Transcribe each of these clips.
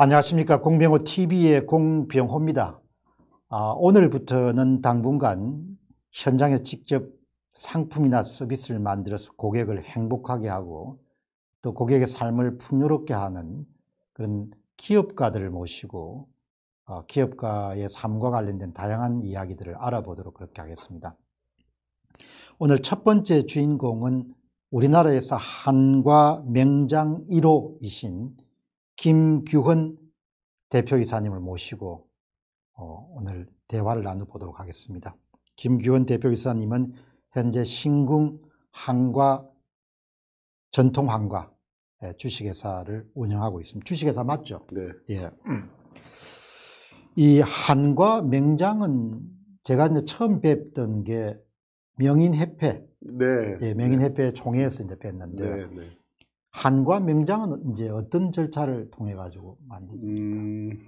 안녕하십니까. 공병호 TV의 공병호입니다. 아, 오늘부터는 당분간 현장에서 직접 상품이나 서비스를 만들어서 고객을 행복하게 하고 또 고객의 삶을 풍요롭게 하는 그런 기업가들을 모시고 어, 기업가의 삶과 관련된 다양한 이야기들을 알아보도록 그렇게 하겠습니다. 오늘 첫 번째 주인공은 우리나라에서 한과 명장 1호이신 김규헌 대표이사님을 모시고 어, 오늘 대화를 나눠보도록 하겠습니다. 김규헌 대표이사님은 현재 신궁 항과 전통 항과 예, 주식회사를 운영하고 있습니다. 주식회사 맞죠? 네. 예. 이 한과 명장은 제가 이제 처음 뵙던 게 명인협회. 네. 예, 명인협회 총회에서 이제 뵀는데. 네, 네. 한과 명장은 이제 어떤 절차를 통해 가지고 만들어집니까? 음,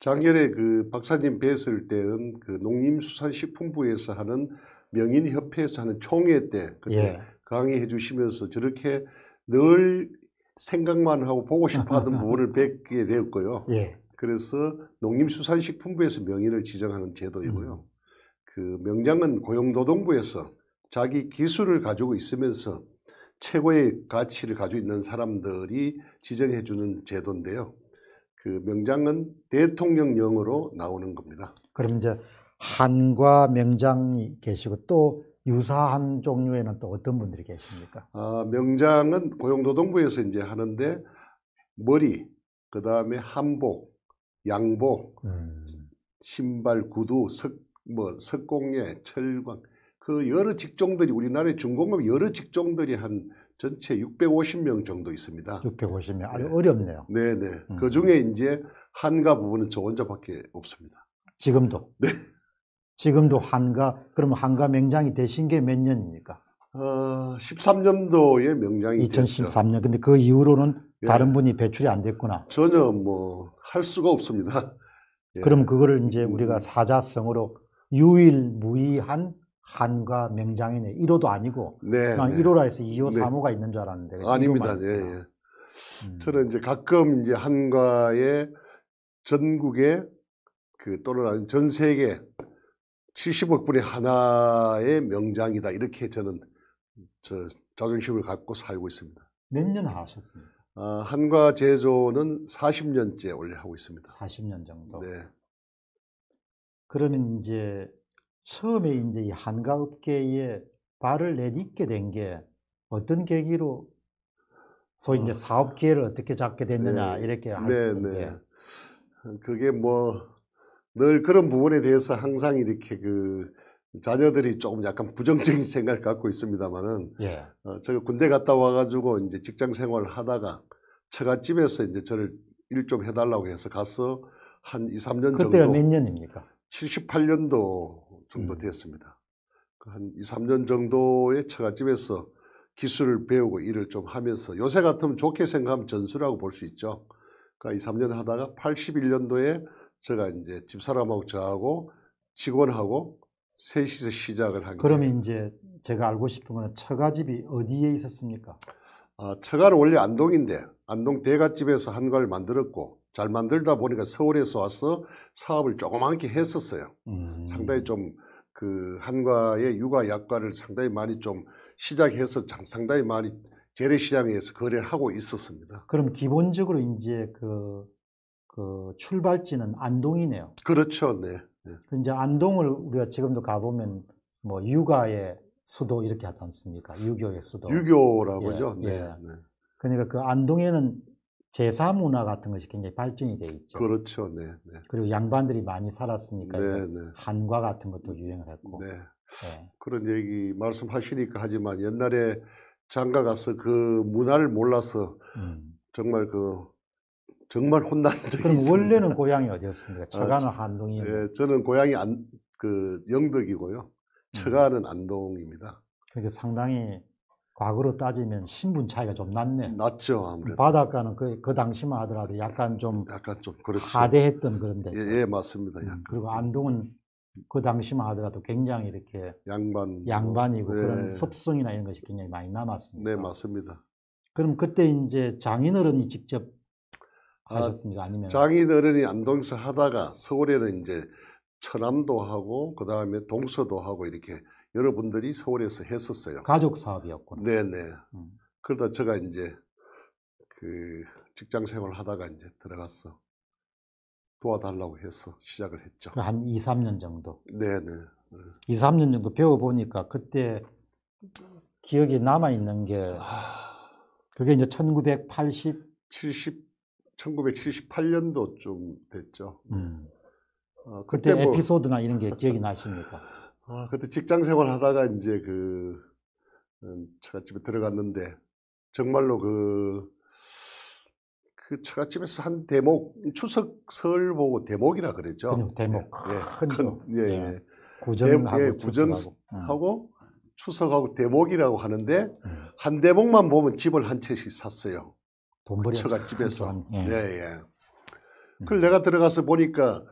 작년에 그 박사님 뵀을 때는 그 농림수산식품부에서 하는 명인협회에서 하는 총회 때 그때 예. 강의해 주시면서 저렇게 늘 생각만 하고 보고 싶어 하던 부분을 뵙게 되었고요. 예. 그래서 농림수산식품부에서 명인을 지정하는 제도이고요. 음. 그 명장은 고용노동부에서 자기 기술을 가지고 있으면서 최고의 가치를 가지고 있는 사람들이 지정해 주는 제도인데요. 그 명장은 대통령령으로 나오는 겁니다. 그럼 이제 한과 명장이 계시고 또 유사한 종류에는 또 어떤 분들이 계십니까? 아, 명장은 고용노동부에서 이제 하는데 머리, 그 다음에 한복, 양복, 음. 신발, 구두, 석, 뭐, 석공예, 철광 그 여러 직종들이 우리나라의 중공업 여러 직종들이 한 전체 650명 정도 있습니다. 650명 아주 네. 어렵네요. 네네. 네. 음. 그 중에 이제 한가 부분은 저 혼자밖에 없습니다. 지금도. 네. 지금도 한가 그러면 한가 명장이 되신 게 몇 년입니까? 어, 13년도에 명장이 2013년. 됐죠. 근데 그 이후로는 예. 다른 분이 배출이 안 됐구나. 전혀 뭐 할 수가 없습니다. 예. 그럼 그거를 이제 우리가 음. 사자성으로 유일무이한 한과 맹장이네. 1호도 아니고. 네. 난 1호라 해서 2호, 3호가 있는 줄 알았는데. 아닙니다. 예, 예. 음. 저는 이제 가끔 이제 한과의 전국에 그 또는 전 세계 70억 분의 하나의 명장이다. 이렇게 저는 저 자존심을 갖고 살고 있습니다. 몇 년 하셨습니까? 아, 한과 제조는 40년째 원래 하고 있습니다. 40년 정도. 네. 그러면 이제 처음에 이제 이 한가업계에 발을 내딛게 된 게 어떤 계기로 소위 이제 어. 아. 사업 기회를 어떻게 잡게 됐느냐 네. 이렇게 하시는데 네, 네. 그게 뭐 늘 그런 부분에 대해서 항상 이렇게 그 자녀들이 조금 약간 부정적인 생각을 갖고 있습니다만은 예. 어, 제가 군대 갔다 와가지고 이제 직장 생활을 하다가 처갓집에서 이제 저를 일 좀 해달라고 해서 가서 한 2, 3년 그때가 정도 그때가 몇 년입니까? 78년도 정도 됐습니다. 음. 그 한 2, 3년 정도의 처갓집에서 기술을 배우고 일을 좀 하면서 요새 같으면 좋게 생각하면 전수라고 볼 수 있죠. 그러니까 2, 3년 하다가 81년도에 제가 이제 집사람하고 저하고 직원하고 셋이서 시작을 한그러 이제 제가 알고 싶은 거는 처가집이 어디에 있었습니까? 아, 처갓은 원래 안동인데 안동 대갓집에서 한 걸 만들었고 잘 만들다 보니까 서울에서 와서 사업을 조그맣게 했었어요. 음. 상당히 좀 그 한과의 육아 약과를 상당히 많이 좀 시작해서 상당히 많이 재래시장에서 거래를 하고 있었습니다. 그럼 기본적으로 이제 그, 그 출발지는 안동이네요. 그렇죠, 네. 네. 이제 안동을 우리가 지금도 가보면 뭐 육아의 수도 이렇게 하지 않습니까? 유교의 수도. 유교라고 예, 죠 네, 예. 네. 그러니까 그 안동에는 제사 문화 같은 것이 굉장히 발전이 돼 있죠. 그렇죠. 네. 네. 그리고 양반들이 많이 살았으니까 네, 네. 한과 같은 것도 유행을 했고. 네. 네. 그런 얘기 말씀하시니까 하지만 옛날에 장가 가서 그 문화를 몰라서 음. 정말 그 정말 혼난 적이 그럼 있습니다. 원래는 고향이 어디였습니까? 아, 처가는 아, 한동이요. 예, 저는 고향이 안, 그 영덕이고요. 음. 처가는 음. 안동입니다. 그게 상당히 과거로 따지면 신분 차이가 좀 났네. 낮죠 아무래도. 바닷가는 그, 그 당시만 하더라도 약간 좀 약간 좀 그렇죠. 하대했던 그런데. 예, 예 맞습니다. 음, 그리고 안동은 그 당시만 하더라도 굉장히 이렇게 양반 양반이고 예. 그런 습성이나 이런 것이 굉장히 많이 남았습니다. 네 맞습니다. 그럼 그때 이제 장인어른이 직접 아, 하셨습니까? 아니면 장인어른이 안동에서 하다가 서울에는 이제 천암도 하고 그 다음에 동서도 하고 이렇게 여러분들이 서울에서 했었어요. 가족 사업이었구나. 네네. 음. 그러다 제가 이제 그 직장 생활 하다가 이제 들어갔어. 도와달라고 해서 시작을 했죠. 한 2, 3년 정도? 네네. 네. 2, 3년 정도 배워보니까 그때 기억이 남아있는 게 아. 그게 이제 1980? 70, 1978년도쯤 됐죠. 음. 어, 그때, 그때 뭐... 에피소드나 이런 게 기억이 나십니까? 아, 그때 직장 생활 하다가 이제 그, 어, 처갓집에 들어갔는데, 정말로 그, 그 처갓집에서 한 대목, 추석 설 보고 대목이라 그랬죠. 그냥 대목. 예, 예 큰, 예, 예. 예. 구전하고, 예, 구전하고 음. 추석하고 대목이라고 하는데 음. 한 대목만 보면 집을 한 채씩 샀어요. 돈벌이 처갓집에서. 예, 예. 예. 그걸 음. 내가 들어가서 보니까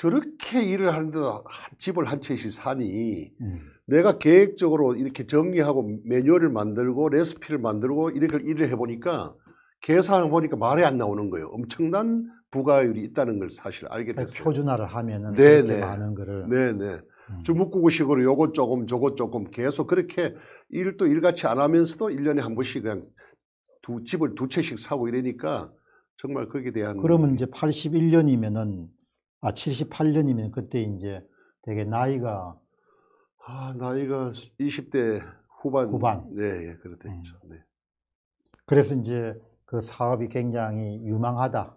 저렇게 일을 하는데도 집을 한 채씩 사니 음. 내가 계획적으로 이렇게 정리하고 매뉴얼을 만들고 레시피를 만들고 이렇게 일을 해보니까 계산을 보니까 말이 안 나오는 거예요. 엄청난 부가율이 있다는 걸 사실 알게 그러니까 됐어요. 표준화를 하면은 네네. 네. 많은 거를 네네 네. 음. 주먹구구식으로 요것 조금 저것 조금 계속 그렇게 일도 일같이 안 하면서도 1년에한 번씩 그냥 두 집을 두 채씩 사고 이러니까 정말 거기에 대한 그러면 이제 81년이면은 아, 78년이면 그때 이제 되게 나이가 아, 나이가 20대 후반. 후반. 네, 예, 그렇죠. 음. 네. 그래서 이제 그 사업이 굉장히 유망하다.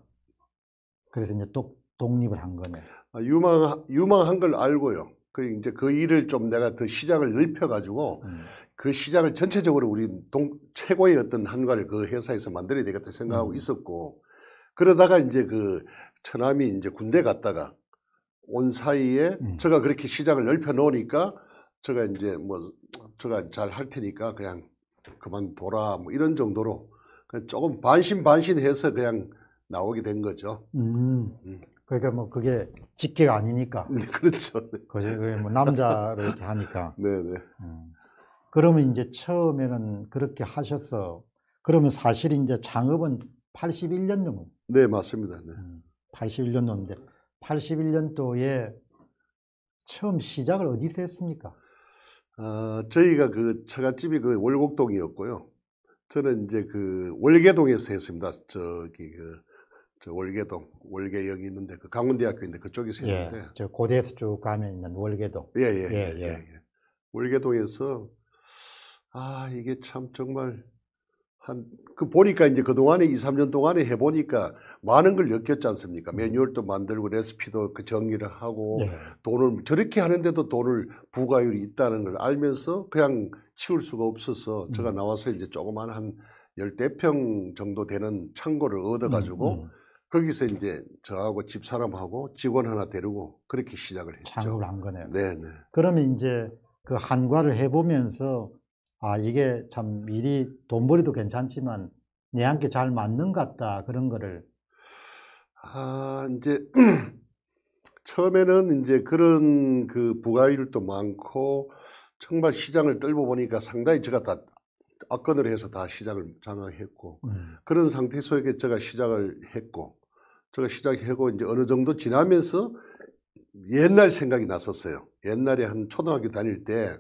그래서 이제 독, 독립을 한 거네요. 아, 유망, 유망한 걸 알고요. 그 이제 그 일을 좀 내가 더 시장을 넓혀가지고 음. 그 시장을 전체적으로 우리 동, 최고의 어떤 한가를 그 회사에서 만들어야 되겠다 생각하고 음. 있었고 그러다가 이제 그 처남이 이제 군대 갔다가 온 사이에 음. 제가 그렇게 시장을 넓혀 놓으니까 제가 이제 뭐 제가 잘 할 테니까 그냥 그만 돌아 뭐 이런 정도로 조금 반신반신해서 그냥 나오게 된 거죠. 음. 음. 그러니까 뭐 그게 직계가 아니니까. 네, 그렇죠. 네. 그게 뭐 남자로 이렇게 하니까. 네네. 네. 음. 그러면 이제 처음에는 그렇게 하셨어 그러면 사실 이제 창업은 81년 정도. 네 맞습니다. 네. 음. 81년 도인데 81년도에 처음 시작을 어디서 했습니까? 아, 저희가 그 처갓집이 그 월곡동이었고요. 저는 이제 그 월계동에서 했습니다. 저기 그 월계동, 월계역이 있는데 그 강원대학교인데 그쪽에서 예, 했는데 저 고대에서 쭉 가면 있는 월계동. 예, 예, 예, 예. 예, 예. 예. 월계동에서 아 이게 참 정말 한, 그 보니까 이제 그동안에 2, 3년 동안에 해보니까 많은 걸 느꼈지 않습니까? 음. 매뉴얼도 만들고 레시피도 그 정리를 하고 네. 돈을 저렇게 하는데도 돈을 부가율이 있다는 걸 알면서 그냥 치울 수가 없어서 음. 제가 나와서 이제 조그만 한1 0대평 정도 되는 창고를 얻어가지고 음, 음. 거기서 이제 저하고 집사람하고 직원 하나 데리고 그렇게 시작을 했죠. 창업을 한 거네요. 네네. 그러면 이제 그 한과를 해보면서 아, 이게 참 미리 돈벌이도 괜찮지만 내한테 잘 맞는 것 같다. 그런 거를. 아, 이제 처음에는 이제 그런 그 부가율도 많고 정말 시장을 떨고 보니까 상당히 제가 다 악건을 해서 다 시작을 장악했고 음. 그런 상태에서 제가 시작을 했고 제가 시작하고 이제 어느 정도 지나면서 옛날 생각이 났었어요. 옛날에 한 초등학교 다닐 때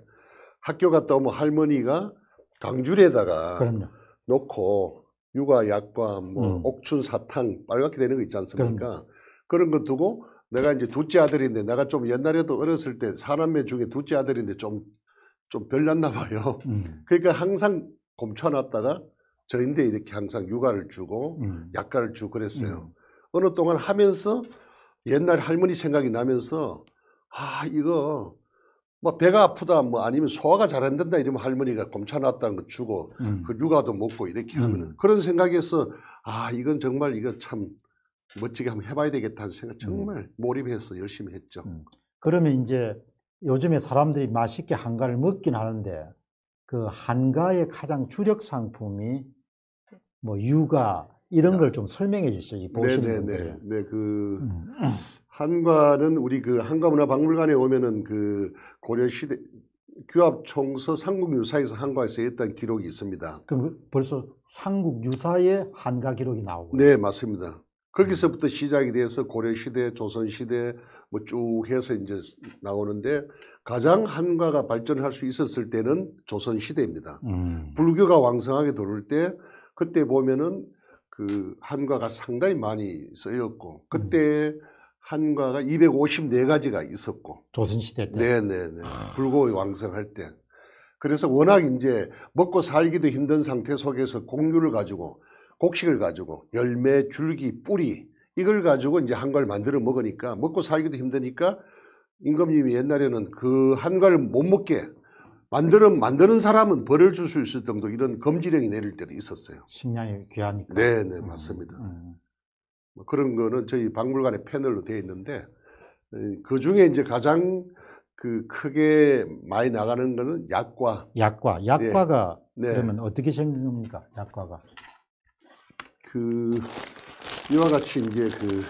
학교 갔다 오면 할머니가 강줄에다가 그럼요. 놓고 육아 약과 뭐 음. 옥춘 사탕 빨갛게 되는 거 있지 않습니까? 그럼 그런 거 두고 내가 이제 둘째 아들인데 내가 좀 옛날에도 어렸을 때사람의 중에 둘째 아들인데 좀 좀 별났나 봐요. 음. 그러니까 항상 곰쳐놨다가 저인데 이렇게 항상 육아를 주고 음. 약가를 주고 그랬어요. 음. 어느 동안 하면서 옛날 할머니 생각이 나면서 아 이거 뭐 배가 아프다 뭐 아니면 소화가 잘 안 된다 이러면 할머니가 곰쳐놨다는 거 주고 음. 그 육아도 먹고 이렇게 음. 하면은 그런 생각에서 아 이건 정말 이거 참 멋지게 한번 해봐야 되겠다는 생각 음. 정말 몰입해서 열심히 했죠. 음. 그러면 이제 요즘에 사람들이 맛있게 한가를 먹긴 하는데 그 한가의 가장 주력 상품이 뭐 육아 이런 걸 좀 설명해 주시죠. 이 보시는 분들. 네네네. 네, 그 한과는 우리 그 한과문화박물관에 오면은 그 고려 시대 규합총서 삼국유사에서 한과에서 했던 기록이 있습니다. 그럼 벌써 삼국유사의 한과 기록이 나오고 네, 맞습니다. 거기서부터 시작이 돼서 고려시대, 조선시대 뭐 쭉 해서 이제 나오는데 가장 한과가 발전할 수 있었을 때는 조선시대입니다. 음. 불교가 왕성하게 돌을 때 그때 보면은 그한과가 상당히 많이 쓰였고 그때 음. 한과가 254가지가 있었고 조선시대 때 네네네 아. 불고 왕성할 때 그래서 워낙 이제 먹고 살기도 힘든 상태 속에서 곡류를 가지고 곡식을 가지고 열매, 줄기, 뿌리 이걸 가지고 이제 한과를 만들어 먹으니까 먹고 살기도 힘드니까 임금님이 옛날에는 그 한과를 못 먹게 만들어 만드는 사람은 벌을 줄 수 있을 정도 이런 검지령이 내릴 때도 있었어요. 식량이 귀하니까. 네네 음, 맞습니다. 음, 음. 뭐 그런 거는 저희 박물관의 패널로 되어 있는데 그 중에 이제 가장 그 크게 많이 나가는 거는 약과. 약과. 예. 약과가 네. 그러면 네. 어떻게 생긴 겁니까? 약과가. 그 이와 같이 이제 그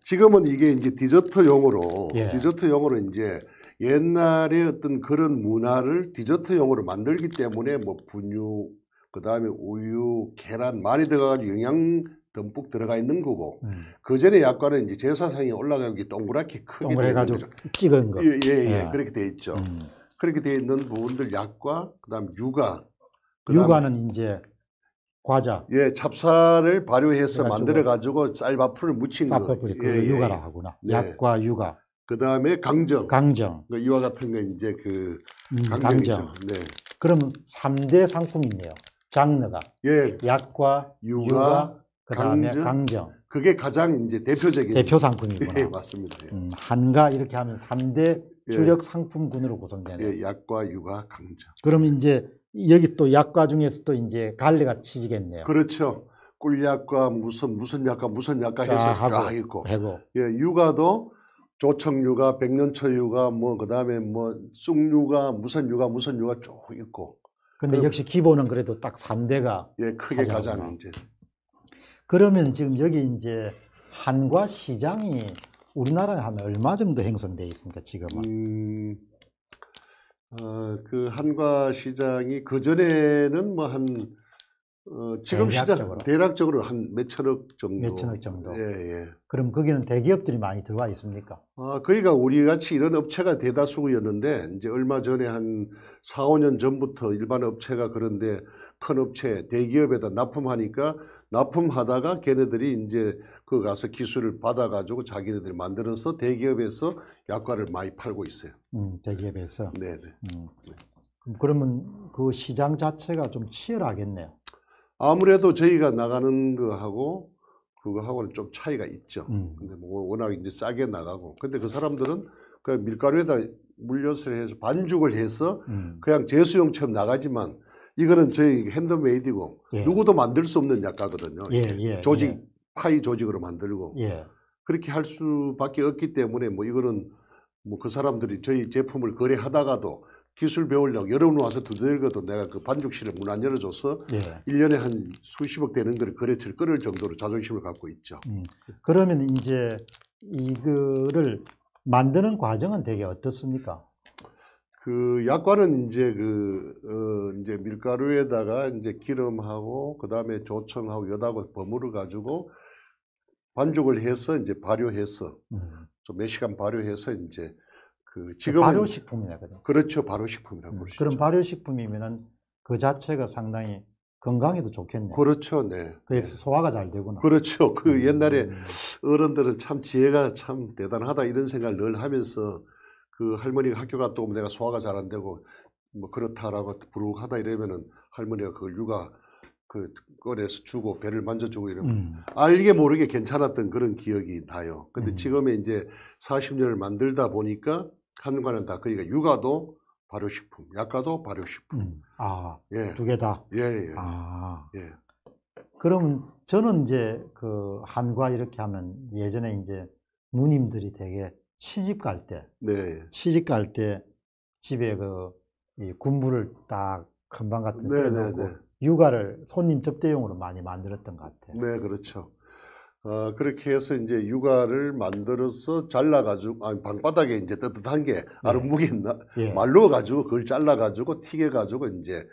지금은 이게 이제 디저트용으로 예. 디저트용으로 이제 옛날에 어떤 그런 문화를 디저트용으로 만들기 때문에 뭐 분유 그다음에 우유 계란 많이 들어가가지고 영양 듬뿍 들어가 있는 거고 음. 그 전에 약과는 이제 제사상에 올라가는 게 동그랗게 크게 동그래가지고 찍은 거. 예예 예, 예, 예. 그렇게 돼 있죠. 음. 그렇게 돼 있는 부분들 약과 그다음 유가. 그다음 유가는 이제 과자. 예, 찹쌀을 발효해서 만들어 가지고 쌀밥풀을 묻힌 쌀 거. 밥풀이그 예, 유가라 예. 하구나. 예. 약과 유가. 그다음에 강정. 강정. 그 이와 같은 거 이제 그강정 음, 강정. 네. 그럼 삼대 상품이네요. 장르가. 예. 약과 육아, 유가 그다음에 강정, 그게 가장 이제 대표적인 대표 상품이구나. 예, 맞습니다. 예. 음, 한가 이렇게 하면 삼대 예. 주력 상품군으로 구성되는. 예, 약과 육아 강정. 그럼 이제 여기 또 약과 중에서 또 이제 갈래가 치지겠네요. 그렇죠. 꿀약과 무슨 무슨 약과 무슨 약과 해서 쫙 있고. 해고. 예, 육아도 조청유가, 백년초유가, 뭐, 그 다음에 뭐, 쑥유가, 무선유가, 무선유가 쭉 있고. 근데 역시 기본은 그래도 딱 3대가. 예, 크게 가장 이제 그러면 지금 여기 이제 한과 시장이 우리나라에 한 얼마 정도 형성돼 있습니까 지금은? 음, 어, 그 한과 시장이 그 전에는 뭐한 어, 지금 대략적으로. 시장 대략적으로 한 몇천억 정도. 몇천억 정도. 예, 예. 그럼 거기는 대기업들이 많이 들어와 있습니까? 아, 거기가 우리 같이 이런 업체가 대다수였는데 이제 얼마 전에 한 4, 5년 전부터 일반 업체가 그런데 큰 업체 대기업에다 납품하니까 납품하다가 걔네들이 이제 그 가서 기술을 받아가지고 자기네들이 만들어서 대기업에서 약과를 많이 팔고 있어요. 음, 대기업에서. 네네. 음. 그러면 그 시장 자체가 좀 치열하겠네요. 아무래도 저희가 나가는 거하고 그거하고는 좀 차이가 있죠. 음. 근데 뭐 워낙 이제 싸게 나가고. 근데 그 사람들은 그냥 밀가루에다 물엿을 해서 반죽을 해서 음. 그냥 제수용처럼 나가지만 이거는 저희 핸드메이드고 예. 누구도 만들 수 없는 약가거든요. 예, 예, 조직 예. 파이 조직으로 만들고 예. 그렇게 할 수밖에 없기 때문에 뭐 이거는 뭐 그 사람들이 저희 제품을 거래하다가도 기술 배우려고 여러분 와서 두들겨도 내가 그 반죽실을 문안 열어줘서 일년에한 수십억 되는 걸 거래처를 끌을 정도로 자존심을 갖고 있죠. 음. 그러면 이제 이거를 만드는 과정은 되게 어떻습니까? 그 약과는 이제 그 어, 이제 밀가루에다가 이제 기름하고 그다음에 조청하고 여다고 버무려 가지고 반죽을 해서 이제 발효해서 음. 좀몇 시간 발효해서 이제 그 지금 발효 식품이네 그 그렇죠 발효 식품이라고 음, 볼수 그럼 발효 식품이면은 그 자체가 상당히 건강에도 좋겠네요. 그렇죠, 네. 그래서 네. 소화가 잘 되구나. 그렇죠. 그 음, 옛날에 어른들은 참 지혜가 참 대단하다 이런 생각을 늘 하면서 그 할머니가 학교 갔다 오면 내가 소화가 잘 안 되고 뭐 그렇다라고 부룩하다 이러면은 할머니가 그걸 육아 그 꺼내서 주고 배를 만져주고 이러면 음. 알게 모르게 괜찮았던 그런 기억이 나요. 근데 음. 지금의 이제 40년을 만들다 보니까 한과는 다 그러니까 육아도 발효식품, 약과도 발효식품. 음. 아, 예. 두개 다. 예, 예. 아. 예. 그럼 저는 이제 그 한과 이렇게 하면 예전에 이제 누님들이 되게 시집 갈 때, 네. 시집 갈 때 집에 그이 군부를 딱 금방 같은 데 넣고 육아를 손님 접대용으로 많이 만들었던 것 같아요. 네, 그렇죠. 어, 그렇게 해서 이제 육아를 만들어서 잘라가지고, 아니, 방바닥에 이제 뜨뜻한 게 네. 아름목이 네. 예. 말로가지고 그걸 잘라가지고 튀겨가지고 이제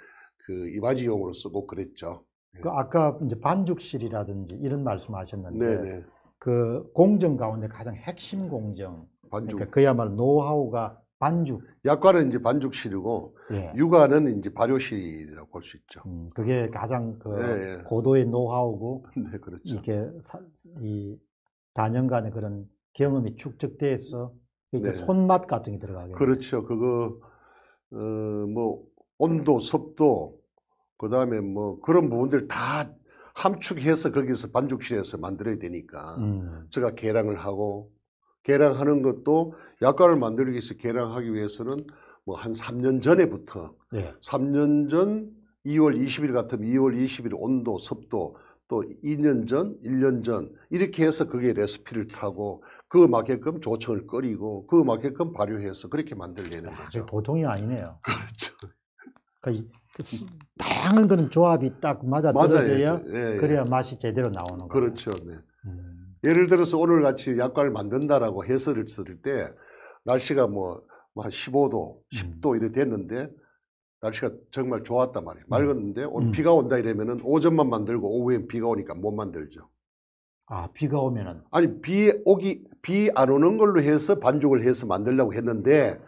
그 이바지용으로 쓰고 그랬죠. 예. 그 아까 이제 반죽실이라든지 이런 말씀 하셨는데, 네네. 그 공정 가운데 가장 핵심 공정. 반죽. 그러니까 그야말로 노하우가 반죽. 약과는 이제 반죽실이고 예. 육아는 이제 발효실이라고 볼 수 있죠. 음, 그게 가장 그 예, 예. 고도의 노하우고 네, 그렇죠. 이게 사, 이 단연간의 그런 경험이 축적돼서 그러니까 네. 손맛 같은 게 들어가게. 그렇죠. 그거 어, 뭐 온도, 습도, 그 다음에 뭐 그런 부분들 다 함축해서 거기서 반죽실에서 만들어야 되니까 음. 제가 계량을 하고 계량하는 것도 약간을 만들기 위해서 계량하기 위해서는 뭐 한 3년 전에부터 네. 예. 3년 전 2월 20일 같으면 2월 20일 온도, 습도 또 2년 전, 1년 전 이렇게 해서 그게 레시피를 타고 그 맞게끔 조청을 끓이고 그 맞게끔 발효해서 그렇게 만들려는 거죠. 보통이 아니네요. 그렇죠. 그러니까 그 다양한 그런 조합이 딱 맞아 떨어져요 예, 예. 그래야 맛이 제대로 나오는 거예요. 그렇죠. 네. 음. 예를 들어서 오늘 같이 약과를 만든다라고 해설을 쓸 때 날씨가 뭐한 뭐 15도, 10도 음. 이래 됐는데 날씨가 정말 좋았단 말이에요. 음. 맑았는데 오늘 음. 비가 온다 이러면은 오전만 만들고 오후엔 비가 오니까 못 만들죠. 아 비가 오면은 아니 비 오기 비 안 오는 걸로 해서 반죽을 해서 만들려고 했는데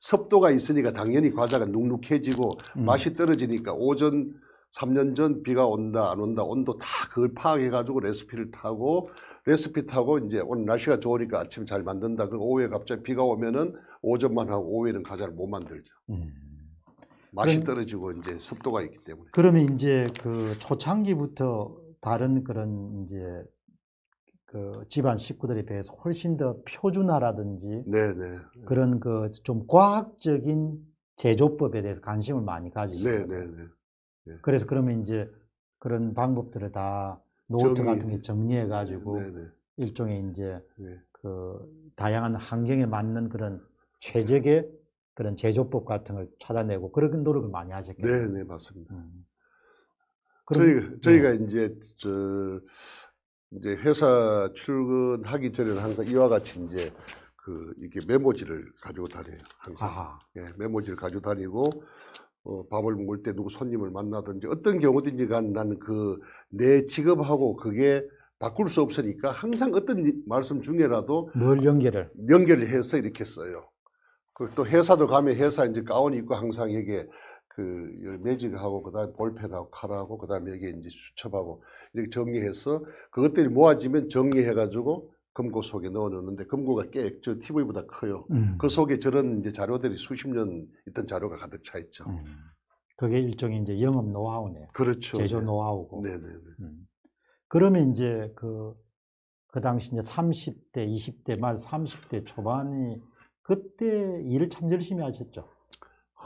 습도가 있으니까 당연히 과자가 눅눅해지고 음. 맛이 떨어지니까 오전 3년 전 비가 온다 안 온다 온도 다 그걸 파악해 가지고 레시피를 타고 레시피 타고 이제 오늘 날씨가 좋으니까 아침 잘 만든다 그리고 오후에 갑자기 비가 오면은 오전만 하고 오후에는 과자를 못 만들죠. 음. 맛이 그럼, 떨어지고 이제 습도가 있기 때문에. 그러면 이제 그 초창기부터 다른 그런 이제 그 집안 식구들에 비해서 훨씬 더 표준화라든지 네네. 네. 그런 그 좀 과학적인 제조법에 대해서 관심을 많이 가지시고 네, 네, 그래서 그러면 이제 그런 방법들을 다 노트 정리. 같은 게 정리해 가지고 일종의 이제 네. 그 다양한 환경에 맞는 그런 최적의 그런 제조법 같은 걸 찾아내고 그런 노력을 많이 하셨겠네요. 네, 네, 맞습니다. 음. 저희, 저희가 네. 이제 저 이제 회사 출근하기 전에는 항상 이와 같이 이제 그 이렇게 메모지를 가지고 다녀요. 항상 예, 메모지를 가지고 다니고 어, 밥을 먹을 때 누구 손님을 만나든지 어떤 경우든지 간 나는 그 내 직업하고 그게 바꿀 수 없으니까 항상 어떤 말씀 중에라도 늘 연결을 연결을 해서 이렇게 써요. 그또 회사도 가면 회사 이제 가운 입고 항상 이게 그 매직하고 그다음에 볼펜하고 칼하고 그다음에 여기 이제 수첩하고 이렇게 정리해서 그것들이 모아지면 정리해 가지고 금고 속에 넣어 놓는데 금고가 꽤저 TV보다 커요. 음. 그 속에 저런 이제 자료들이 수십 년 있던 자료가 가득 차 있죠. 음. 그게 일종의 이제 영업 노하우네요. 그렇죠. 제조 네. 노하우고. 네, 네, 네. 음. 그러면 이제 그그 그 당시 이제 30대, 20대 말 30대 초반이 그때 일을 참 열심히 하셨죠.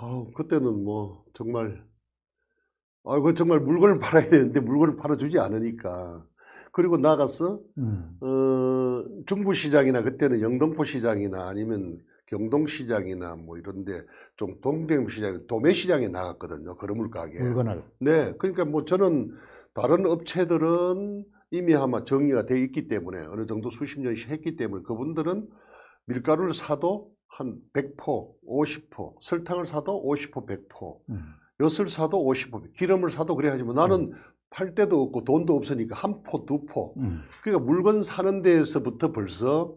아우, 그때는 뭐, 정말, 아이고, 정말 물건을 팔아야 되는데 물건을 팔아주지 않으니까. 그리고 나가서, 음. 어, 중부시장이나 그때는 영등포 시장이나 아니면 경동시장이나 뭐 이런데 좀 동대문시장, 도매시장에 나갔거든요. 그러물 가게. 물건을. 네. 그러니까 뭐 저는 다른 업체들은 이미 아마 정리가 돼 있기 때문에 어느 정도 수십 년씩 했기 때문에 그분들은 밀가루를 사도 한 100포, 50포, 설탕을 사도 50포, 100포, 음. 엿을 사도 50포, 기름을 사도 그래야지 뭐 나는 음. 팔때도 없고 돈도 없으니까 한 포, 두 포. 음. 그러니까 물건 사는 데에서부터 벌써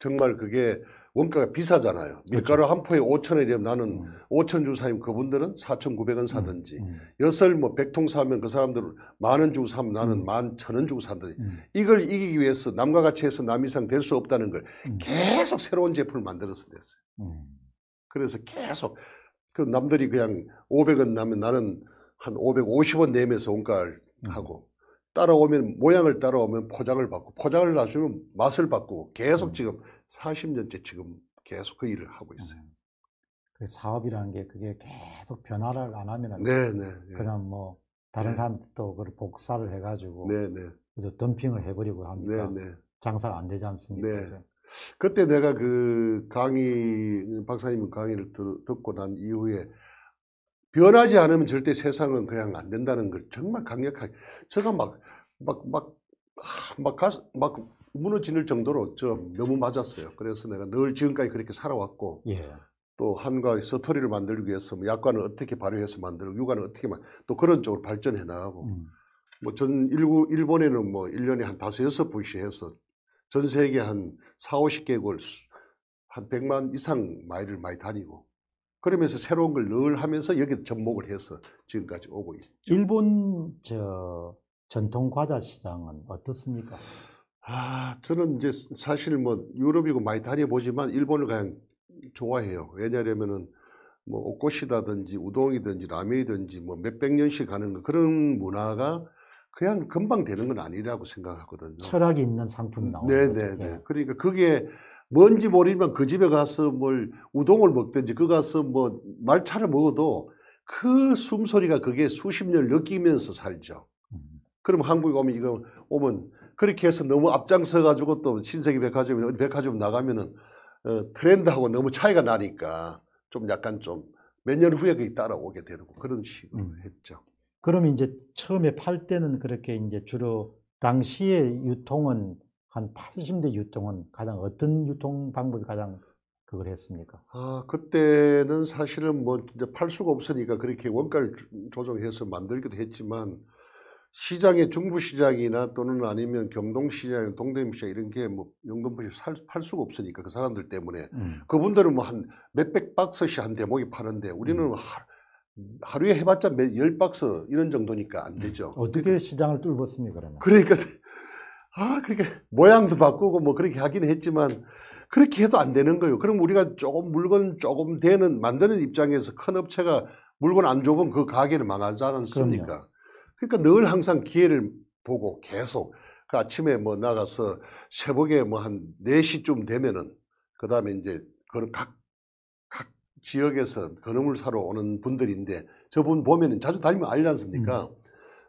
정말 그게 원가가 비싸잖아요. 그렇죠. 밀가루 그렇한 포에 5천 원이면 나는 음. 5천 주 사면 그분들은 4,900원 음, 사든지 음. 음. 뭐 100통 사면 그 사람들은 만 원 주고 사면 나는 음. 만천 원 주고 사든지 음. 이걸 이기기 위해서 남과 같이 해서 남 이상 될 수 없다는 걸 계속 새로운 제품을 만들어서 냈어요. 그래서 계속 그 남들이 그냥 500원 나면 나는 한 550원 내면서 원가를 하고 따라오면 모양을 따라오면 포장을 받고 포장을 놔주면 맛을 받고 계속 지금 40년째 지금 계속 그 일을 하고 있어요. 음. 그 사업이라는 게 그게 계속 변화를 안 하면 네, 네, 네. 그냥 뭐 다른 네. 사람들 또 그걸 복사를 해가지고 네, 네. 그저 덤핑을 해버리고 하니까 장사가 안 되지 않습니까? 그 그때 내가 그 강의 박사님 강의를 들, 듣고 난 이후에 변하지 않으면 절대 세상은 그냥 안 된다는 걸 정말 강력하게 제가 막 막 막막 막, 막, 막, 막, 막, 막 무너질 정도로 저 너무 맞았어요. 그래서 내가 늘 지금까지 그렇게 살아왔고 예. 또한과의 스토리를 만들기 위해서 뭐 약관을 어떻게 발효해서 만들고 육안을 어떻게 만, 또 그런 쪽으로 발전해 나가고 음. 뭐전 일본에는 뭐 1년에 한 다섯 여섯 부시해서 전 세계 한 4, 50개국을 한 100만 이상 마일을 많이 다니고 그러면서 새로운 걸 늘 하면서 여기 접목을 해서 지금까지 오고 있죠. 일본 저 전통 과자 시장은 어떻습니까? 아, 저는 이제 사실 뭐 유럽이고 많이 다녀보지만 일본을 그냥 좋아해요. 왜냐하면은 뭐 옷꽃이라든지 우동이든지 라면이든지 뭐 몇백 년씩 가는 거 그런 문화가 그냥 금방 되는 건 아니라고 생각하거든요. 철학이 있는 상품이 음, 나오는 네네네. 네. 그러니까 그게 뭔지 모르면그 집에 가서 뭘 우동을 먹든지 그 가서 뭐 말차를 먹어도 그 숨소리가 그게 수십 년 느끼면서 살죠. 음. 그럼 한국에 오면 이거 오면 그렇게 해서 너무 앞장서 가지고 또 신세계 백화점 백화점 나가면은 어, 트렌드하고 너무 차이가 나니까 좀 약간 좀 몇 년 후에 그게 따라오게 되고 그런 식으로 음. 했죠. 그럼 이제 처음에 팔 때는 그렇게 이제 주로 당시에 유통은 한 80대 유통은 가장 어떤 유통 방법이 가장 그걸 했습니까? 아 그때는 사실은 뭐 이제 팔 수가 없으니까 그렇게 원가를 조정해서 만들기도 했지만 시장에 중부시장이나 또는 아니면 경동시장, 동대문시장 이런 게 뭐 영등포시 살, 팔 수가 없으니까 그 사람들 때문에 음. 그분들은 뭐 한 몇 백 박스씩 한 대목이 파는데 우리는 음. 하, 하루에 해봤자 몇 열 박스 이런 정도니까 안 되죠. 음. 어떻게 시장을 뚫었습니까 그러면? 그러니까 아 그렇게 그러니까 모양도 바꾸고 뭐 그렇게 하긴 했지만 그렇게 해도 안 되는 거예요. 그럼 우리가 조금 물건 조금 되는 만드는 입장에서 큰 업체가 물건 안 줘보면 그 가게는 망하지 않습니까? 았 그러니까 늘 항상 기회를 보고 계속 그 아침에 뭐 나가서 새벽에 뭐 한 4시쯤 되면은 그 다음에 이제 그각 각 지역에서 건어물 사러 오는 분들인데 저분 보면은 자주 다니면 알지 않습니까? 음.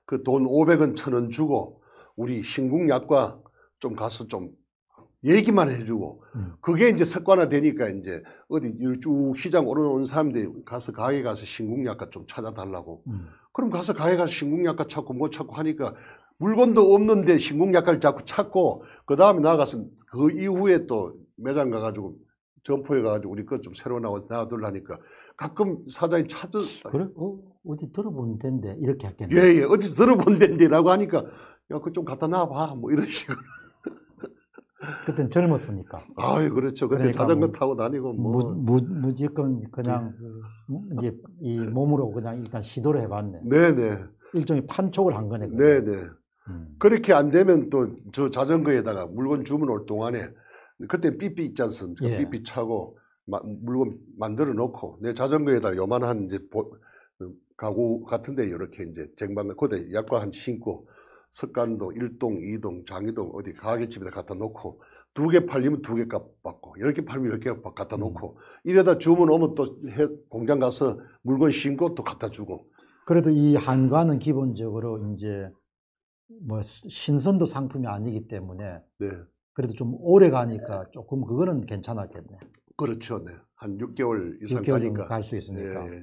그돈 500원, 1000원 주고 우리 신궁약과 좀 가서 좀 얘기만 해주고 음. 그게 이제 습관화되니까 이제 어디 쭉 시장 오르는 사람들이 가서 가게 가서 신공약과 좀 찾아달라고 음. 그럼 가서 가게 가서 신공약과 찾고 뭐 찾고 하니까 물건도 없는데 신공약과를 자꾸 찾고 그 다음에 나가서 그 이후에 또 매장 가가지고 점포에 가가지고 우리 것 좀 새로 나와서 놔둘라니까 가끔 사장이 찾아 그래? 어? 어디 들어본 데인데 이렇게 할겠네 예예 어디서 들어본 데인데라고 하니까 야 그 좀 갖다 놔봐 뭐 이런 식으로 그땐 젊었으니까. 아, 그렇죠. 그때 그러니까 자전거 뭐 타고 다니고 뭐 무, 무 지건 그냥 네, 네. 이제 이 몸으로 그냥 일단 시도를 해봤네. 네네. 네. 일종의 판촉을 한 거네. 그냥. 네네. 음. 그렇게 안 되면 또 저 자전거에다가 물건 주문 올 동안에 그때 삐삐 있지 않습니까? 예. 삐삐 차고 마, 물건 만들어 놓고 내 자전거에다 요만한 이제 보, 가구 같은데 이렇게 이제 쟁반에 그대 약과 한 신고 석간도 일동, 이동, 장이동 어디 가게집에다 갖다 놓고 두 개 팔리면 두 개 값 받고 열 개 팔리면 열 개값 갖다 음. 놓고 이러다 주문 오면 또 해, 공장 가서 물건 심고 또 갖다 주고 그래도 이 한과는 기본적으로 이제 뭐 신선도 상품이 아니기 때문에 네. 그래도 좀 오래 가니까 조금 그거는 괜찮았겠네. 그렇죠. 네. 한 6개월 이상 6개월 갈수 있으니까. 네.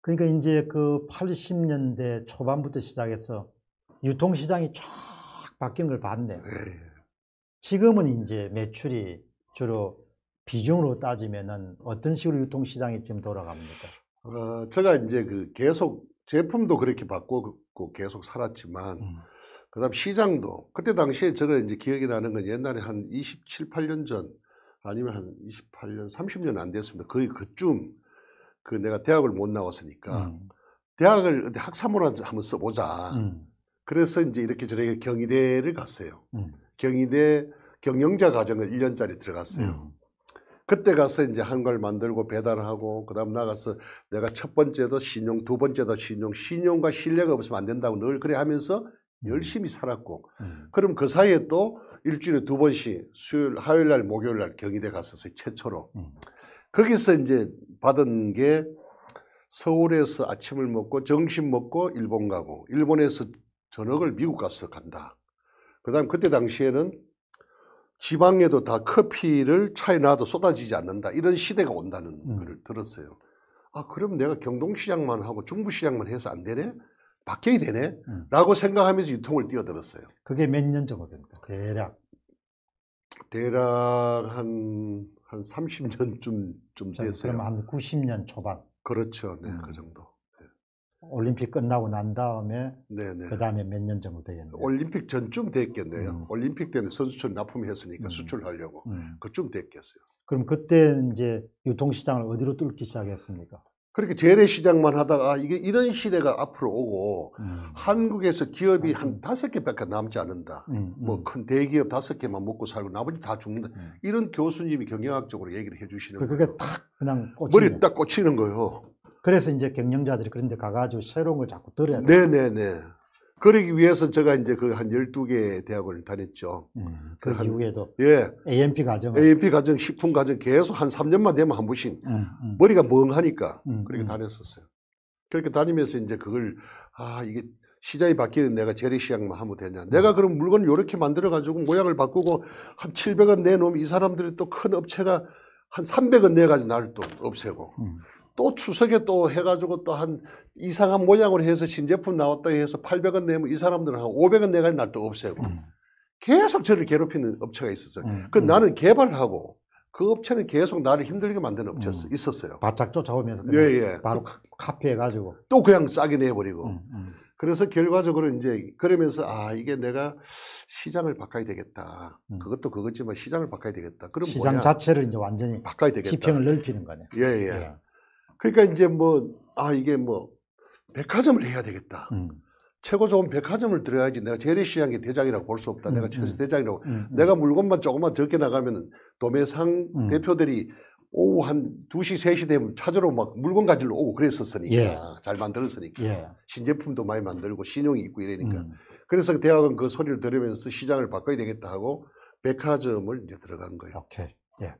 그러니까 이제 그 80년대 초반부터 시작해서 유통시장이 쫙 바뀐 걸 봤네요. 예, 예. 지금은 이제 매출이 주로 비중으로 따지면은 어떤 식으로 유통시장이 지금 돌아갑니까? 어, 제가 이제 그 계속 제품도 그렇게 바꾸고 계속 살았지만 음. 그다음 시장도 그때 당시에 제가 이제 기억이 나는 건 옛날에 한 27, 8년 전 아니면 한 28년, 30년 안 됐습니다. 거의 그쯤 그 내가 대학을 못 나왔으니까 음. 대학을 학사모라 한번 써보자. 음. 그래서 이제 이렇게 저렇게 경희대를 갔어요. 음. 경희대 경영자 과정을 1년짜리 들어갔어요. 음. 그때 가서 이제 한 걸 만들고 배달하고 그다음 나가서 내가 첫 번째도 신용, 두 번째도 신용, 신용과 신뢰가 없으면 안 된다고 늘 그래 하면서 음. 열심히 살았고 음. 그럼 그 사이에 또 일주일에 두 번씩 수요일, 화요일 날, 목요일 날 경희대 갔었어요. 최초로. 음. 거기서 이제 받은 게 서울에서 아침을 먹고 점심 먹고 일본 가고 일본에서 전역을 미국 가서 간다. 그 다음 그때 당시에는 지방에도 다 커피를 차에 놔도 쏟아지지 않는다. 이런 시대가 온다는 음. 글을 들었어요. 아, 그럼 내가 경동시장만 하고 중부시장만 해서 안 되네? 바뀌어야 되네? 음. 라고 생각하면서 유통을 뛰어들었어요. 그게 몇 년 정도 됩니까? 대략. 대략 한, 한 30년쯤 좀 됐어요. 그럼 한 90년 초반. 그렇죠. 네, 음. 그 정도. 올림픽 끝나고 난 다음에 네네. 그다음에 몇 년 정도 되겠네요. 올림픽 전쯤 됐겠네요. 음. 올림픽 때는 선수촌 납품했으니까 음. 수출하려고 음. 그쯤 됐겠어요. 그럼 그때 이제 유통시장을 어디로 뚫기 시작했습니까? 그렇게 재래시장만 하다가 아, 이게 이런 시대가 앞으로 오고 음. 한국에서 기업이 한 음. 다섯 개밖에 남지 않는다. 음, 뭐큰 대기업 다섯 개만 먹고 살고 나머지 다 죽는다. 이런 교수님이 경영학적으로 얘기를 해주시는 그, 거예요. 그게 딱 그냥 꽂히네. 머리 딱 꽂히는 거예요. 그래서 이제 경영자들이 그런 데 가가지고 새로운 걸 자꾸 들어야 돼. 네네네. 그러기 위해서 제가 이제 그 한 12개 대학을 다녔죠. 음, 그, 그 이후에도. 예. AMP 과정. AMP 과정, 식품 과정 계속 한 3년만 되면 한 번씩. 음, 음. 머리가 멍하니까. 음, 음. 그렇게 다녔었어요. 그렇게 다니면서 이제 그걸, 아, 이게 시장이 바뀌는 내가 재래시장만 하면 되냐. 음. 내가 그럼 물건을 이렇게 만들어가지고 모양을 바꾸고 한 700원 내놓으면 이 사람들이 또 큰 업체가 한 300원 내가지고 나를 또 없애고. 또 추석에 또 해가지고 또 한 이상한 모양으로 해서 신제품 나왔다 해서 800원 내면 이 사람들은 한 500원 내가 날또 없애고 음. 계속 저를 괴롭히는 업체가 있었어요. 음. 그 음. 나는 개발하고 그 업체는 계속 나를 힘들게 만드는 업체였어 음. 있었어요. 바짝 쫓아오면서 예, 예. 그 바로 카피해가지고 또 그냥 싸게 내버리고. 음, 음. 그래서 결과적으로 이제 그러면서 아 이게 내가 시장을 바꿔야 되겠다. 음. 그것도 그것지만 시장을 바꿔야 되겠다. 그럼 시장 뭐냐? 자체를 이제 완전히 바꿔야 되겠다. 지평을 넓히는 거네. 예예. 예. 예. 예. 그러니까 이제 뭐, 아, 이게 뭐, 백화점을 해야 되겠다. 음. 최고 좋은 백화점을 들어야지 내가 재래시장의 대장이라고 볼 수 없다. 음, 내가 음. 최소 대장이라고. 음, 음, 내가 물건만 조금만 적게 나가면 도매상 음. 대표들이 오후 한 2시, 3시 되면 찾으러 막 물건 가지러 오고 그랬었으니까. 예. 잘 만들었으니까. 예. 신제품도 많이 만들고 신용이 있고 이러니까. 그래서 그 대학은 그 소리를 들으면서 시장을 바꿔야 되겠다 하고 백화점을 이제 들어간 거예요. 오케이. 예.